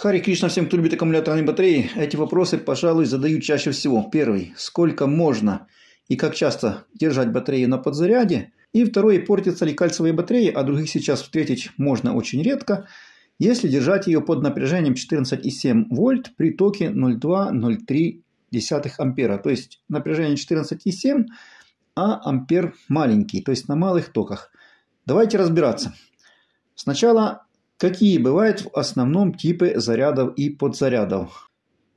Хари Кришна всем, кто любит аккумуляторные батареи. Эти вопросы, пожалуй, задают чаще всего. Первый. Сколько можно и как часто держать батареи на подзаряде? И второй. Портятся ли кальциевые батареи, а других сейчас встретить можно очень редко, если держать ее под напряжением 14,7 вольт при токе 0,2-0,3 ампера. То есть напряжение 14,7, а ампер маленький, то есть на малых токах. Давайте разбираться. Сначала Какие бывают в основном типы зарядов и подзарядов?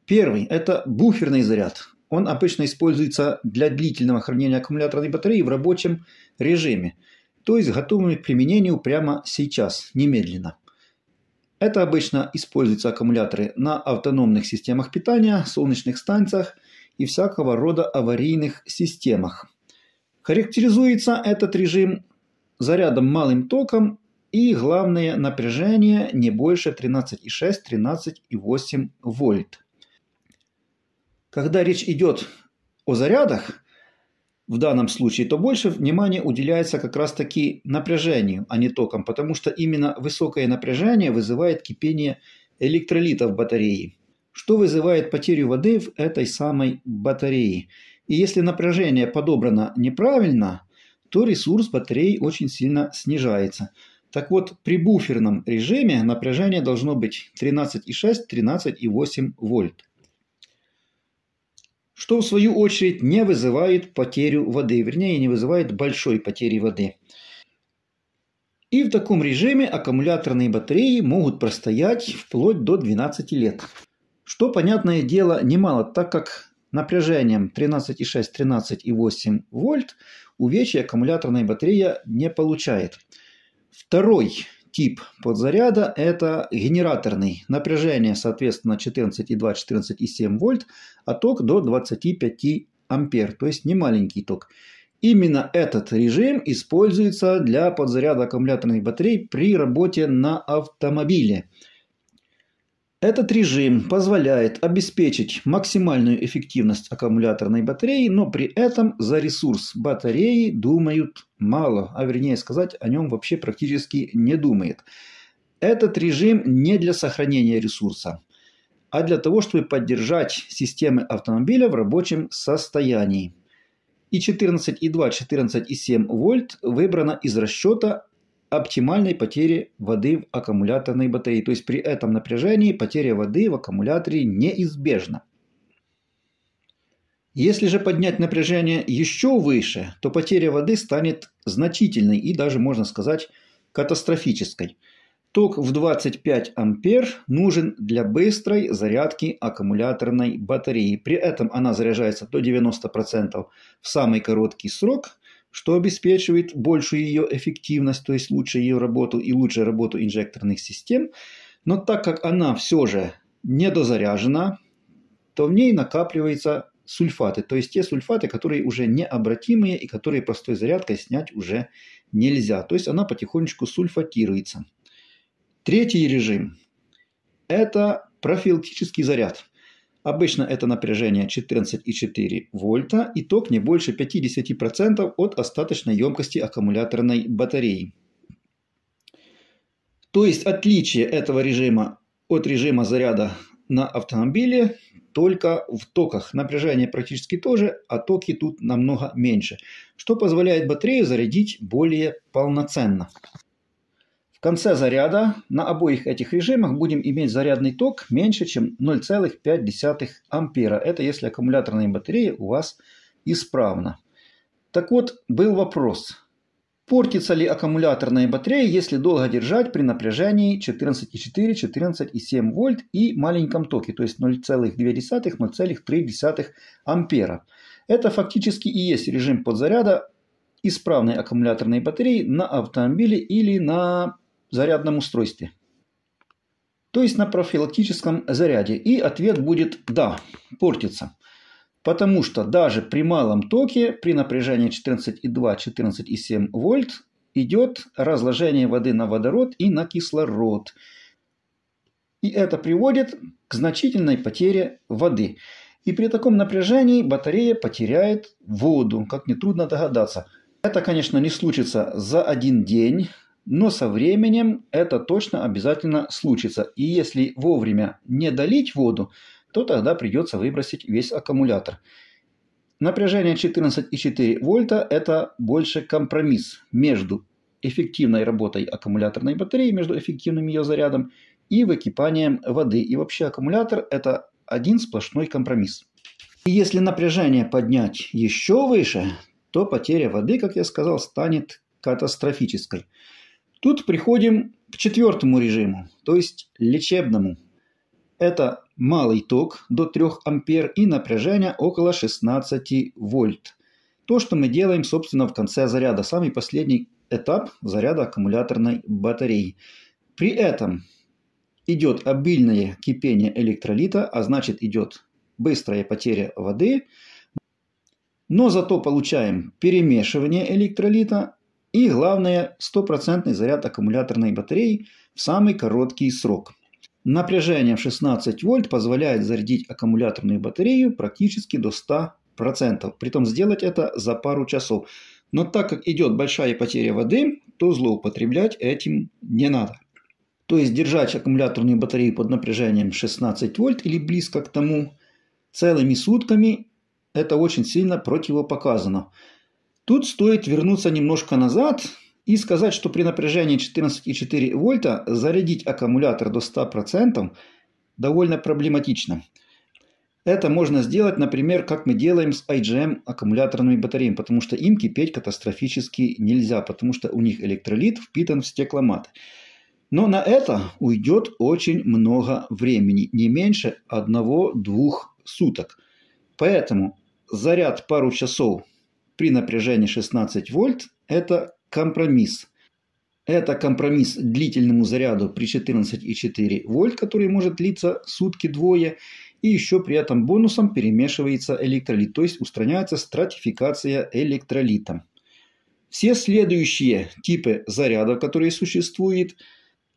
Первый – это буферный заряд. Он обычно используется для длительного хранения аккумуляторной батареи в рабочем режиме, то есть готовыми к применению прямо сейчас, немедленно. Это обычно используются аккумуляторы на автономных системах питания, солнечных станциях и всякого рода аварийных системах. Характеризуется этот режим зарядом малым током и главное напряжение не больше 13,6-13,8 вольт. Когда речь идет о зарядах, в данном случае, то больше внимания уделяется как раз-таки напряжению, а не током, потому что именно высокое напряжение вызывает кипение электролитов батареи, что вызывает потерю воды в этой самой батарее. И если напряжение подобрано неправильно, то ресурс батареи очень сильно снижается – так вот, при буферном режиме напряжение должно быть 13,6-13,8 вольт. Что в свою очередь не вызывает потерю воды, вернее не вызывает большой потери воды. И в таком режиме аккумуляторные батареи могут простоять вплоть до 12 лет. Что, понятное дело, немало, так как напряжением 13,6-13,8 вольт увечья аккумуляторная батарея не получает – Второй тип подзаряда – это генераторный. Напряжение, соответственно, 14,2, 14,7 вольт, а ток до 25 ампер, то есть не маленький ток. Именно этот режим используется для подзаряда аккумуляторных батарей при работе на автомобиле. Этот режим позволяет обеспечить максимальную эффективность аккумуляторной батареи, но при этом за ресурс батареи думают мало, а вернее сказать, о нем вообще практически не думает. Этот режим не для сохранения ресурса, а для того, чтобы поддержать системы автомобиля в рабочем состоянии. И 14,2, 14,7 вольт выбрано из расчета оптимальной потери воды в аккумуляторной батарее. То есть при этом напряжении потеря воды в аккумуляторе неизбежна. Если же поднять напряжение еще выше, то потеря воды станет значительной и даже, можно сказать, катастрофической. Ток в 25 ампер нужен для быстрой зарядки аккумуляторной батареи. При этом она заряжается до 90% в самый короткий срок что обеспечивает большую ее эффективность, то есть лучше ее работу и лучшую работу инжекторных систем. Но так как она все же недозаряжена, то в ней накапливаются сульфаты, то есть те сульфаты, которые уже необратимые и которые простой зарядкой снять уже нельзя. То есть она потихонечку сульфатируется. Третий режим – это профилактический заряд – Обычно это напряжение 14,4 вольта и ток не больше 50% от остаточной емкости аккумуляторной батареи. То есть отличие этого режима от режима заряда на автомобиле только в токах. Напряжение практически тоже, а токи тут намного меньше, что позволяет батарею зарядить более полноценно конце заряда на обоих этих режимах будем иметь зарядный ток меньше, чем 0,5 ампера. Это если аккумуляторная батарея у вас исправна. Так вот, был вопрос. Портится ли аккумуляторная батарея, если долго держать при напряжении 14,4, 14,7 вольт и маленьком токе, то есть 0,2-0,3 ампера. Это фактически и есть режим подзаряда исправной аккумуляторной батареи на автомобиле или на зарядном устройстве. То есть на профилактическом заряде. И ответ будет «да», портится. Потому что даже при малом токе, при напряжении 14,2-14,7 вольт, идет разложение воды на водород и на кислород. И это приводит к значительной потере воды. И при таком напряжении батарея потеряет воду, как нетрудно догадаться. Это, конечно, не случится за один день, но со временем это точно обязательно случится. И если вовремя не долить воду, то тогда придется выбросить весь аккумулятор. Напряжение 14,4 вольта – это больше компромисс между эффективной работой аккумуляторной батареи, между эффективным ее зарядом и выкипанием воды. И вообще аккумулятор – это один сплошной компромисс. И если напряжение поднять еще выше, то потеря воды, как я сказал, станет катастрофической. Тут приходим к четвертому режиму, то есть лечебному. Это малый ток до 3 ампер и напряжение около 16 вольт. То, что мы делаем, собственно, в конце заряда, самый последний этап заряда аккумуляторной батареи. При этом идет обильное кипение электролита, а значит идет быстрая потеря воды, но зато получаем перемешивание электролита и главное, стопроцентный заряд аккумуляторной батареи в самый короткий срок. Напряжение в 16 вольт позволяет зарядить аккумуляторную батарею практически до 100%. Притом сделать это за пару часов. Но так как идет большая потеря воды, то злоупотреблять этим не надо. То есть держать аккумуляторную батарею под напряжением 16 вольт или близко к тому целыми сутками – это очень сильно противопоказано. Тут стоит вернуться немножко назад и сказать, что при напряжении 14,4 вольта зарядить аккумулятор до 100% довольно проблематично. Это можно сделать, например, как мы делаем с IGM аккумуляторными батареями, потому что им кипеть катастрофически нельзя, потому что у них электролит впитан в стекломат. Но на это уйдет очень много времени, не меньше 1-2 суток. Поэтому заряд пару часов при напряжении 16 вольт – это компромисс. Это компромисс длительному заряду при 14,4 вольт, который может длиться сутки-двое, и еще при этом бонусом перемешивается электролит, то есть устраняется стратификация электролита Все следующие типы зарядов, которые существуют –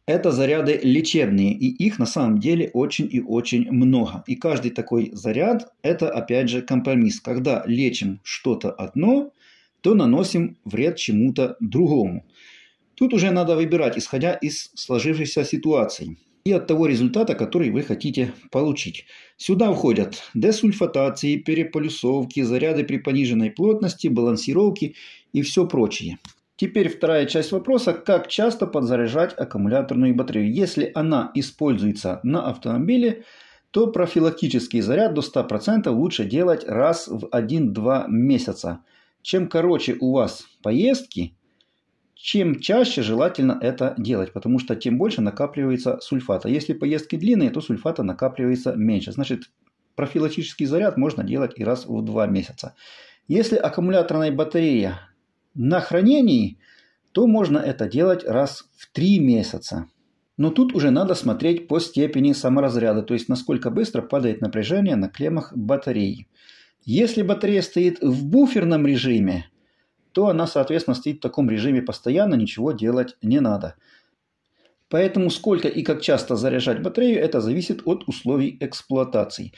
это заряды лечебные, и их на самом деле очень и очень много. И каждый такой заряд – это, опять же, компромисс. Когда лечим что-то одно, то наносим вред чему-то другому. Тут уже надо выбирать, исходя из сложившейся ситуации и от того результата, который вы хотите получить. Сюда входят десульфатации, переполюсовки, заряды при пониженной плотности, балансировки и все прочее. Теперь вторая часть вопроса, как часто подзаряжать аккумуляторную батарею. Если она используется на автомобиле, то профилактический заряд до 100% лучше делать раз в 1-2 месяца. Чем короче у вас поездки, чем чаще желательно это делать, потому что тем больше накапливается сульфата. Если поездки длинные, то сульфата накапливается меньше. Значит, профилактический заряд можно делать и раз в 2 месяца. Если аккумуляторная батарея на хранении, то можно это делать раз в 3 месяца. Но тут уже надо смотреть по степени саморазряда, то есть насколько быстро падает напряжение на клеммах батареи. Если батарея стоит в буферном режиме, то она, соответственно, стоит в таком режиме постоянно, ничего делать не надо. Поэтому сколько и как часто заряжать батарею, это зависит от условий эксплуатации.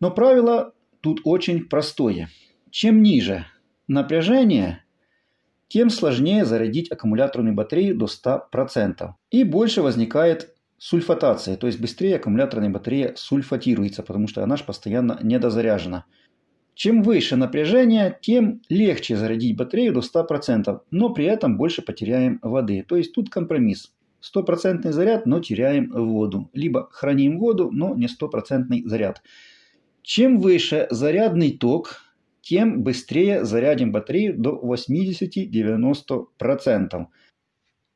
Но правило тут очень простое. Чем ниже напряжение, тем сложнее зарядить аккумуляторную батарею до 100%. И больше возникает сульфатация, то есть быстрее аккумуляторная батарея сульфатируется, потому что она же постоянно недозаряжена. Чем выше напряжение, тем легче зарядить батарею до 100%, но при этом больше потеряем воды. То есть тут компромисс. стопроцентный заряд, но теряем воду. Либо храним воду, но не стопроцентный заряд. Чем выше зарядный ток, тем быстрее зарядим батарею до 80-90%.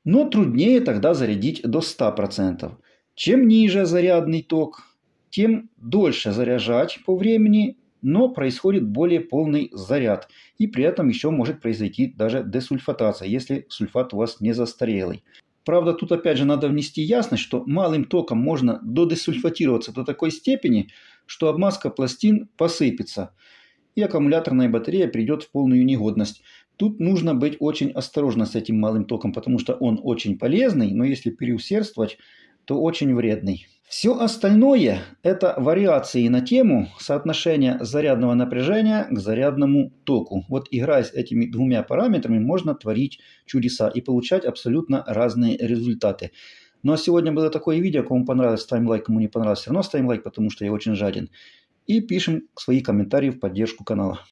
Но труднее тогда зарядить до 100%. Чем ниже зарядный ток, тем дольше заряжать по времени, но происходит более полный заряд. И при этом еще может произойти даже десульфатация, если сульфат у вас не застарелый. Правда, тут опять же надо внести ясность, что малым током можно додесульфатироваться до такой степени, что обмазка пластин посыпется – и аккумуляторная батарея придет в полную негодность. Тут нужно быть очень осторожно с этим малым током, потому что он очень полезный, но если переусердствовать, то очень вредный. Все остальное – это вариации на тему соотношения зарядного напряжения к зарядному току. Вот играя с этими двумя параметрами, можно творить чудеса и получать абсолютно разные результаты. Ну а сегодня было такое видео. Кому понравилось, ставим лайк, кому не понравилось, все равно ставим лайк, потому что я очень жаден и пишем свои комментарии в поддержку канала.